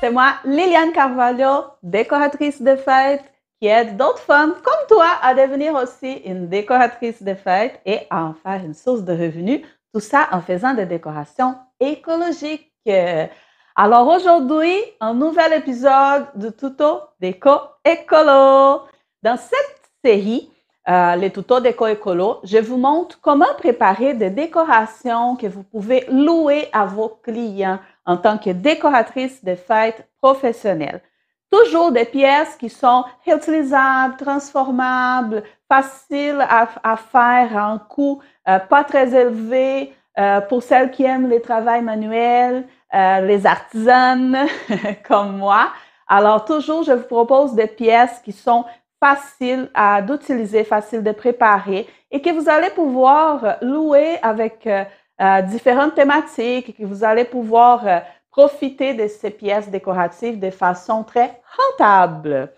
c'est moi Liliane Carvalho, décoratrice de fêtes, qui aide d'autres femmes comme toi à devenir aussi une décoratrice de fêtes et à en faire une source de revenus, tout ça en faisant des décorations écologiques. Alors aujourd'hui, un nouvel épisode de Tuto Déco Écolo. Dans cette série, euh, les tuto déco écolo, je vous montre comment préparer des décorations que vous pouvez louer à vos clients en tant que décoratrice de fêtes professionnelles. Toujours des pièces qui sont réutilisables, transformables, faciles à, faire à un coût euh, pas très élevé euh, pour celles qui aiment les travaux manuels, euh, les artisanes comme moi. Alors toujours, je vous propose des pièces qui sont faciles à d'utiliser, faciles de préparer et que vous allez pouvoir louer avec différentes thématiques que vous allez pouvoir euh, profiter de ces pièces décoratives de façon très rentable.